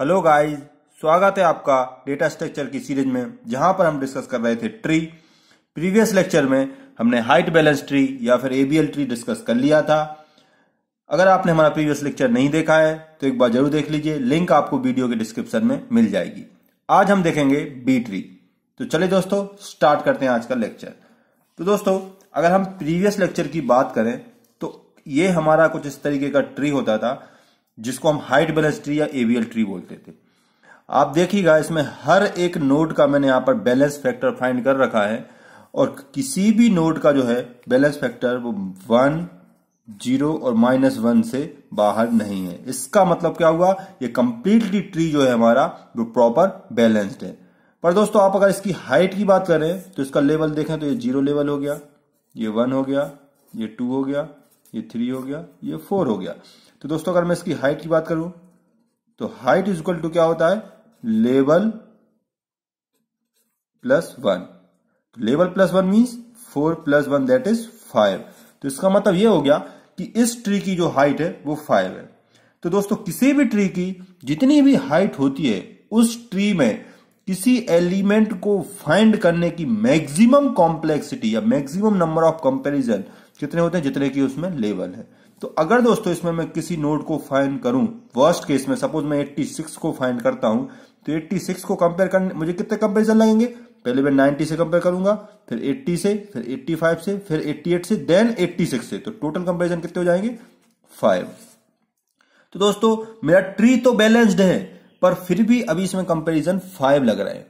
hello guys स्वागत है आपका डेटा स्ट्रक्चर की सीरीज में जहां पर हम डिस्कस कर रहे थे ट्री प्रीवियस लेक्चर में हमने हाइट बैलेंस ट्री या फिर एबीएल ट्री डिस्कस कर लिया था अगर आपने हमारा प्रीवियस लेक्चर नहीं देखा है तो एक बार जरूर देख लीजिए लिंक आपको वीडियो के डिस्क्रिप्शन में मिल जाएगी आज हम देखेंगे बी ट्री तो चले दोस्तों स्टार्ट करते हैं आज का लेक्चर तो दोस्तों अगर हम प्रीवियस लेक्चर की बात करें तो ये हमारा कुछ इस तरीके का ट्री होता था जिसको हम हाइट बैलेंस ट्री या एवीएल ट्री बोलते थे आप देखिएगा इसमें हर एक नोड का मैंने यहां पर बैलेंस फैक्टर फाइंड कर रखा है और किसी भी नोड का जो है बैलेंस फैक्टर वो वन जीरो और माइनस वन से बाहर नहीं है इसका मतलब क्या हुआ ये कंप्लीटली ट्री जो है हमारा वो प्रॉपर बैलेंस्ड है पर दोस्तों आप अगर इसकी हाइट की बात करें तो इसका लेवल देखें तो ये जीरो लेवल हो गया ये वन हो गया ये टू हो गया ये थ्री हो गया ये फोर हो गया तो दोस्तों अगर मैं इसकी हाइट की बात करूं तो हाइट इज इक्वल टू क्या होता है level plus one level plus one means four plus one that is five तो इसका मतलब यह हो गया कि इस ट्री की जो हाइट है वो फाइव है तो दोस्तों किसी भी ट्री की जितनी भी हाइट होती है उस ट्री में किसी एलिमेंट को फाइंड करने की मैक्सिमम कॉम्प्लेक्सिटी या मैक्सिमम नंबर ऑफ कंपैरिजन कितने होते हैं जितने की उसमें लेवल है तो अगर दोस्तों इसमें मैं किसी नोड को फाइंड करूं वर्स्ट केस में सपोज मैं एट्टी सिक्स को फाइंड करता हूं तो एट्टी सिक्स को कंपेयर करने मुझे कितने कंपेरिजन लगेंगे पहले मैं नाइनटी से कंपेयर करूंगा फिर एट्टी से फिर एट्टी फाइव से फिर एट्टी एट से देन एट्टी सिक्स से तो टोटल कंपेरिजन कितने हो जाएंगे फाइव तो दोस्तों मेरा ट्री तो बैलेंस्ड है पर फिर भी अभी इसमें कंपेरिजन फाइव लग रहा है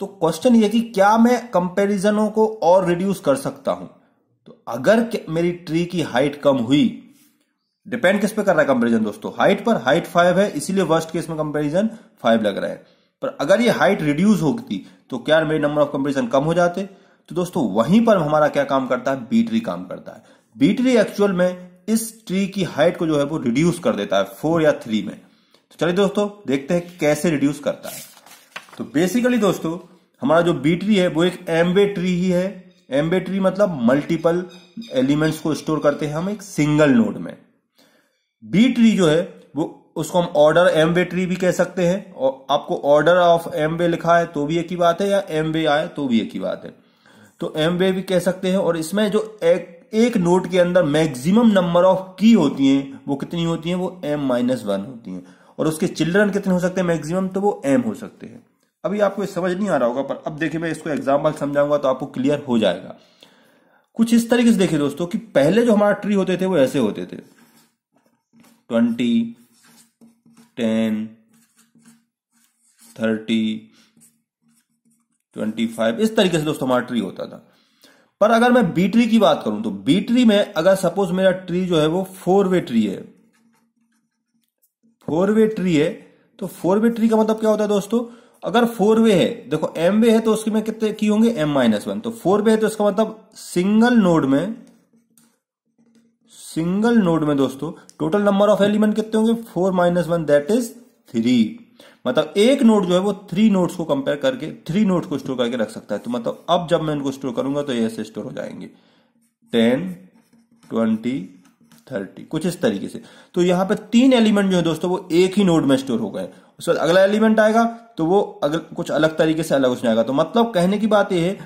तो क्वेश्चन ये कि क्या मैं कंपेरिजनों को और रिड्यूस कर सकता हूं तो अगर मेरी ट्री की हाइट कम हुई डिपेंड किस पे कर रहा है कंपेरिजन दोस्तों हाइट पर हाइट फाइव है इसीलिए वर्स्ट केस में कंपेरिजन फाइव लग रहा है पर अगर ये हाइट रिड्यूस होती तो क्या मेरे नंबर ऑफ कंपेरिजन कम हो जाते तो दोस्तों वहीं पर हमारा क्या काम करता है बीटरी काम करता है बीटरी एक्चुअल में इस ट्री की हाइट को जो है वो रिड्यूस कर देता है फोर या थ्री में तो चलिए दोस्तों देखते हैं कैसे रिड्यूस करता है तो बेसिकली दोस्तों हमारा जो बीटरी है वो एक एम्बे ट्री ही है एम्बे ट्री मतलब मल्टीपल एलिमेंट्स को स्टोर करते हैं हम एक सिंगल नोड में बी ट्री जो है वो उसको हम ऑर्डर एम वे ट्री भी कह सकते हैं और आपको ऑर्डर ऑफ एम वे लिखा है तो भी एक ही बात है या एम वे आए तो भी एक ही बात है तो एम वे भी कह सकते हैं और इसमें जो एक, एक नोट के अंदर मैक्सिमम नंबर ऑफ की होती हैं वो कितनी होती हैं वो एम माइनस वन होती हैं और उसके चिल्ड्रन कितने हो सकते हैं मैक्सिमम तो वो एम हो सकते हैं अभी आपको समझ नहीं आ रहा होगा पर अब देखिए मैं इसको एग्जाम्पल समझाऊंगा तो आपको क्लियर हो जाएगा कुछ इस तरीके से देखिए दोस्तों कि पहले जो हमारा ट्री होते थे वो ऐसे होते थे twenty ten thirty twenty five इस तरीके से दोस्तों हमारा ट्री होता था पर अगर मैं बी ट्री की बात करूं तो बी ट्री में अगर सपोज मेरा ट्री जो है वो फोर वे ट्री है फोर वे ट्री है तो फोर वे ट्री का मतलब क्या होता है दोस्तों अगर फोर वे है देखो एम वे है तो उसके में कितने की होंगे एम माइनस वन तो फोर वे है तो इसका मतलब सिंगल नोड में सिंगल नोड में दोस्तों टोटल नंबर ऑफ एलिमेंट कितने होंगे four minus one that is three मतलब एक नोड जो है वो थ्री नोड्स को कंपेयर करके थ्री नोड्स को स्टोर करके रख सकता है तो मतलब अब जब मैं इनको स्टोर करूंगा तो ये ऐसे स्टोर हो जाएंगे टेन ट्वेंटी थर्टी कुछ इस तरीके से तो यहां पे तीन एलिमेंट जो है दोस्तों वो एक ही नोड में स्टोर हो गए उसके बाद अगला एलिमेंट आएगा तो वो अगर कुछ अलग तरीके से अलग उसमें आएगा तो मतलब कहने की बात यह है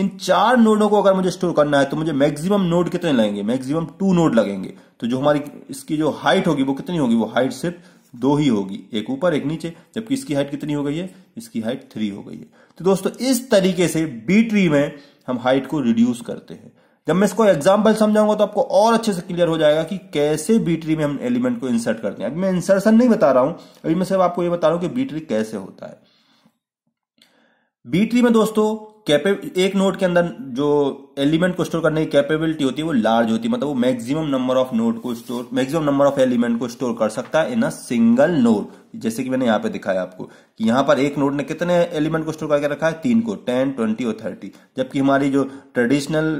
इन चार नोडों को अगर मुझे स्टोर करना है तो मुझे मैक्सिमम नोड कितने लगेंगे मैक्सिमम टू नोड लगेंगे तो जो हमारी इसकी जो हाइट होगी वो कितनी होगी वो हाइट सिर्फ दो ही होगी एक ऊपर एक नीचे जबकि इसकी हाइट कितनी हो गई है इसकी हाइट थ्री हो गई है तो दोस्तों इस तरीके से बी ट्री में हम हाइट को रिड्यूस करते हैं जब मैं इसको एग्जाम्पल समझाऊंगा तो आपको और अच्छे से क्लियर हो जाएगा कि कैसे बी ट्री में हम एलिमेंट को इंसर्ट करते हैं अभी मैं इंसर्शन नहीं बता रहा हूं अभी मैं सिर्फ आपको ये बता रहा हूं कि बी ट्री कैसे होता है बी ट्री में दोस्तों कैपे एक नोट के अंदर जो एलिमेंट को स्टोर करने की कैपेबिलिटी होती है वो लार्ज होती है मतलब वो मैक्सिमम नंबर ऑफ नोट को store maximum number of element को स्टोर कर सकता है इन अ सिंगल नोट जैसे कि मैंने यहाँ पे दिखाया आपको कि यहाँ पर एक नोट ने कितने एलिमेंट को स्टोर करके रखा है तीन को टेन ट्वेंटी और थर्टी जबकि हमारी जो ट्रेडिशनल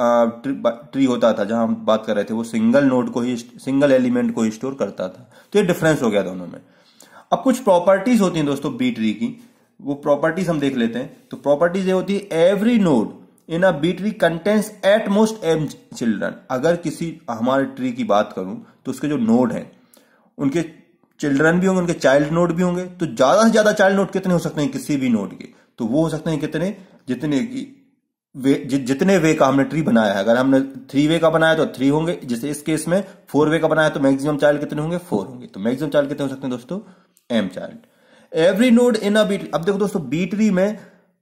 ट्री, होता था जहां हम बात कर रहे थे वो सिंगल नोट को ही सिंगल एलिमेंट को ही स्टोर करता था तो ये डिफरेंस हो गया दोनों में अब कुछ प्रॉपर्टीज होती हैं दोस्तों बी ट्री की वो प्रॉपर्टीज हम देख लेते हैं तो प्रॉपर्टीज ये होती है every node in a B tree contains at most M children अगर किसी हमारे ट्री की बात करूं तो उसके जो नोड हैं उनके चिल्ड्रन भी होंगे उनके चाइल्ड नोड भी होंगे तो ज्यादा से ज्यादा चाइल्ड नोड कितने हो सकते हैं किसी भी नोड के तो वो हो सकते हैं कितने जितने वे जि, जितने वे का हमने ट्री बनाया है अगर हमने थ्री वे का बनाया तो थ्री होंगे जैसे इस केस में फोर वे का बनाया तो मैक्सिमम चाइल्ड कितने होंगे फोर होंगे तो मैक्सिमम चाइल्ड कितने हो सकते हैं दोस्तों M child every node in a अब देखो दोस्तों बी ट्री में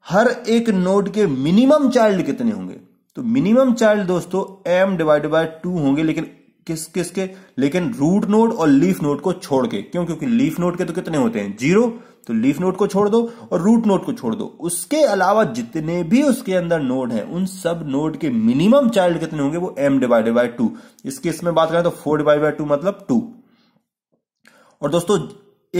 हर एक नोड के मिनिमम चाइल्ड कितने होंगे तो मिनिमम चाइल्ड दोस्तों एम डिवाइड बाय टू होंगे लेकिन किस किस के लेकिन रूट नोड और लीफ नोड को छोड़ के क्यों क्योंकि लीफ नोड के तो कितने होते हैं जीरो तो लीफ नोड को छोड़ दो और रूट नोड को छोड़ दो उसके अलावा जितने भी उसके अंदर नोड हैं उन सब नोड के मिनिमम चाइल्ड कितने होंगे वो M divided by two case इसमें बात करें तो फोर डिवाइड बाय टू मतलब टू और दोस्तों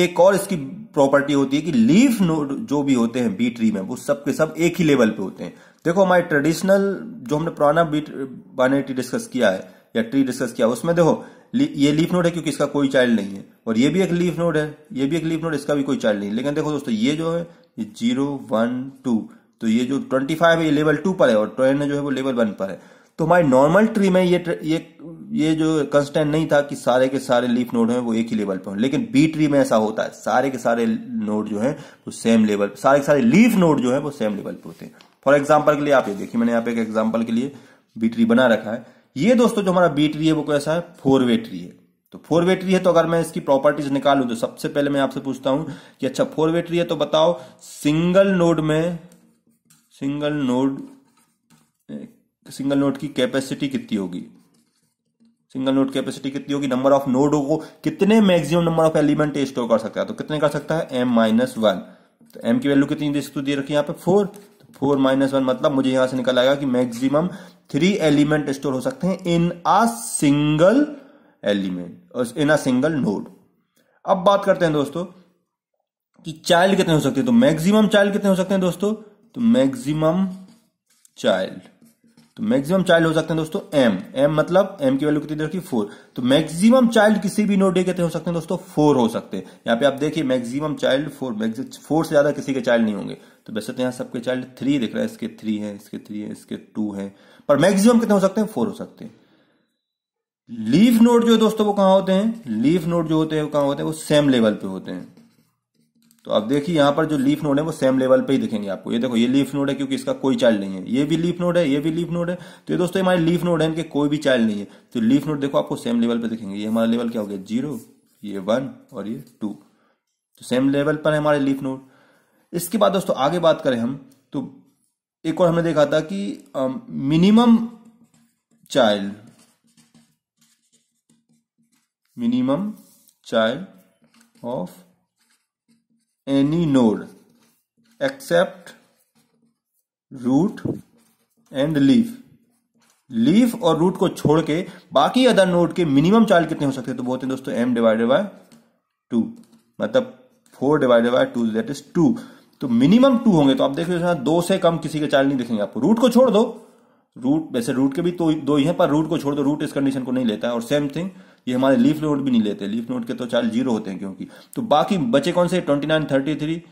एक और इसकी प्रॉपर्टी होती है कि लीफ नोड जो भी होते हैं बी ट्री में वो सब के सब एक ही लेवल पे होते हैं देखो हमारे ट्रेडिशनल जो हमने पुराना बी बाने ट्री डिस्कस किया है या ट्री डिस्कस किया उसमें देखो ये लीफ नोड है क्योंकि इसका कोई चाइल्ड नहीं है और ये भी एक लीफ नोड है ये भी एक लीफ नोड इसका भी कोई चाइल्ड नहीं है लेकिन देखो दोस्तों ये जो है ये जीरो वन टू तो ये जो ट्वेंटी फाइव है ये लेवल टू पर है और ट्वेन जो है वो लेवल वन पर है तो हमारे नॉर्मल ट्री में ये ये ये जो कंस्टेंट नहीं था कि सारे के सारे लीफ नोड हैं वो एक ही लेवल पर हों लेकिन बी ट्री में ऐसा होता है सारे के सारे नोड जो हैं वो सेम लेवल सारे के सारे लीफ नोड जो है वो सेम लेवल पे होते हैं फॉर एग्जाम्पल के लिए आप ये देखिए मैंने यहाँ पे एक एग्जाम्पल के लिए बी ट्री बना रखा है ये दोस्तों जो हमारा बी ट्री है वो कैसा है फोर वे ट्री है तो फोर वे ट्री है तो अगर मैं इसकी प्रॉपर्टीज निकालू तो सबसे पहले मैं आपसे पूछता हूं कि अच्छा फोर वे ट्री है तो बताओ सिंगल नोड में सिंगल नोड सिंगल नोड की कैपेसिटी कितनी होगी सिंगल नोड कैपेसिटी कितनी होगी नंबर ऑफ नोड को कितने maximum number of element store कर सकता है तो कितने कर सकता है एम माइनस वन तो एम की वैल्यू कितनी दे रखी है यहाँ पे फोर तो फोर माइनस वन मतलब मुझे यहां से निकल आएगा कि मैक्सिमम थ्री एलिमेंट स्टोर हो सकते हैं in a single element in a single node अब बात करते हैं दोस्तों कि चाइल्ड कितने हो सकते हैं तो मैक्सिमम चाइल्ड कितने हो सकते हैं दोस्तों तो मैक्सिमम चाइल्ड तो मैक्सिमम चाइल्ड हो सकते हैं दोस्तों एम एम मतलब एम की वैल्यू कितनी दे रखी फोर तो मैक्सिमम चाइल्ड किसी भी नोड डे के हो सकते हैं दोस्तों फोर हो सकते हैं यहाँ पे आप देखिए मैक्सिमम चाइल्ड फोर फोर से ज्यादा किसी के चाइल्ड नहीं होंगे तो वैसे तो यहाँ सबके चाइल्ड थ्री दिख रहा है इसके थ्री है इसके थ्री है इसके टू है पर मैक्सिमम कितने हो सकते हैं फोर हो सकते हैं लीफ नोट जो दोस्तों वो कहा होते हैं लीफ नोट जो होते हैं वो कहाँ होते हैं वो सेम लेवल पे होते हैं तो आप देखिए यहाँ पर जो लीफ नोड है वो सेम लेवल पे ही दिखेंगे आपको ये देखो ये लीफ नोड है क्योंकि इसका कोई चाइल्ड नहीं है ये भी लीफ नोड है ये भी लीफ नोड है तो ये दोस्तों हमारे लीफ नोड है इनके कोई भी चाइल्ड नहीं है तो लीफ नोड देखो आपको सेम लेवल पे दिखेंगे ये हमारा लेवल क्या हो गया जीरो ये वन और ये टू तो सेम लेवल पर है हमारे लीफ नोड इसके बाद दोस्तों आगे बात करें हम तो एक और हमने देखा था कि minimum child minimum child of any node except root and leaf leaf और रूट को छोड़ के बाकी अदर नोड के मिनिमम चार्ज कितने हो सकते हैं तो बहुत हैं दोस्तों एम डिवाइडेड बाय टू मतलब four divided by two that is two तो मिनिमम टू होंगे तो आप देख लो दो से कम किसी के चार्ज नहीं दिखेंगे आपको रूट को छोड़ दो रूट वैसे रूट के भी तो दो ही हैं पर रूट को छोड़ दो रूट इस कंडीशन को नहीं लेता है और सेम थिंग ये हमारे लीफ नोट भी नहीं लेते लीफ नोट के तो चार्ज जीरो होते हैं क्योंकि तो बाकी बचे कौन से twenty nine thirty three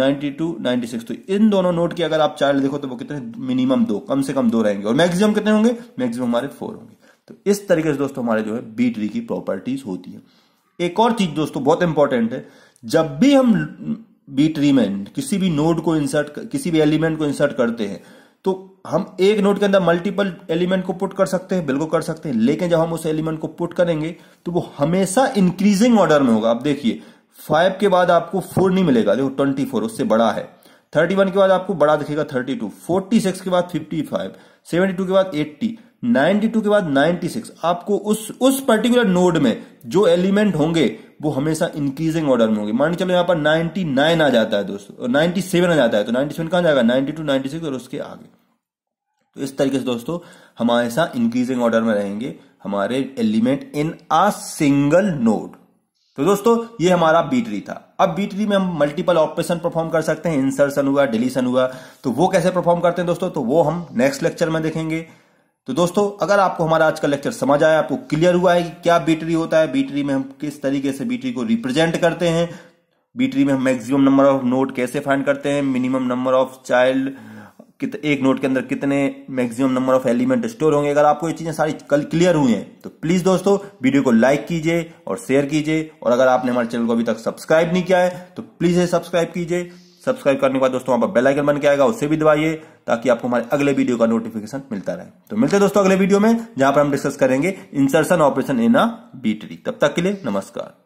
ninety two ninety six तो इन दोनों नोट की अगर आप चार्ज देखो तो वो कितने मिनिमम दो कम से कम दो रहेंगे और मैक्सिमम कितने होंगे मैक्सिमम हमारे फोर होंगे तो इस तरीके से दोस्तों हमारे जो है बी ट्री की प्रॉपर्टीज होती है एक और चीज दोस्तों बहुत इंपॉर्टेंट है जब भी हम बी ट्री में किसी भी नोड को इंसर्ट किसी भी एलिमेंट को इंसर्ट करते हैं तो हम एक नोट के अंदर मल्टीपल एलिमेंट को पुट कर सकते हैं बिल्कुल कर सकते हैं लेकिन जब हम उस एलिमेंट को पुट करेंगे तो वो हमेशा इंक्रीजिंग ऑर्डर में होगा आप देखिए फाइव के बाद आपको फोर नहीं मिलेगा देखो ट्वेंटी फोर उससे बड़ा है थर्टी वन के बाद आपको बड़ा दिखेगा थर्टी टू फोर्टी सिक्स के बाद फिफ्टी फाइव सेवेंटी टू के बाद एट्टी नाइनटी टू के बाद नाइनटी सिक्स आपको उस उस पर्टिकुलर नोड में जो एलिमेंट होंगे वो हमेशा इंक्रीजिंग ऑर्डर में होगी मान चलो यहाँ पर 99 आ जाता है दोस्तों और 97 आ जाता है तो 97 सेवन कहाँ जाएगा 92, 96 और उसके आगे तो इस तरीके से दोस्तों हमेशा इंक्रीजिंग ऑर्डर में रहेंगे हमारे element in a single node तो दोस्तों ये हमारा बीटरी था अब बीटरी में हम मल्टीपल ऑपरेशन परफॉर्म कर सकते हैं इंसर्शन हुआ डिलीशन हुआ तो वो कैसे परफॉर्म करते हैं दोस्तों तो वो हम नेक्स्ट लेक्चर में देखेंगे तो दोस्तों अगर आपको हमारा आज का लेक्चर समझ आया आपको क्लियर हुआ है कि क्या बीटरी होता है बीटरी में हम किस तरीके से बीटरी को रिप्रेजेंट करते हैं बीटरी में हम मैक्सिमम नंबर ऑफ नोट कैसे फाइंड करते हैं मिनिमम नंबर ऑफ चाइल्ड एक नोट के अंदर कितने maximum number of element store होंगे अगर आपको ये चीजें सारी कल क्लियर हुई हैं तो प्लीज दोस्तों वीडियो को लाइक कीजिए और शेयर कीजिए और अगर आपने हमारे चैनल को अभी तक सब्सक्राइब नहीं किया है तो प्लीज ये सब्सक्राइब कीजिए सब्सक्राइब करने के बाद दोस्तों वहां पर बेल आइकन बन के आएगा उसे भी दबाइए ताकि आपको हमारे अगले वीडियो का नोटिफिकेशन मिलता रहे तो मिलते हैं दोस्तों अगले वीडियो में जहां पर हम डिस्कस करेंगे इंसर्शन ऑपरेशन इन अ बीटरी तब तक के लिए नमस्कार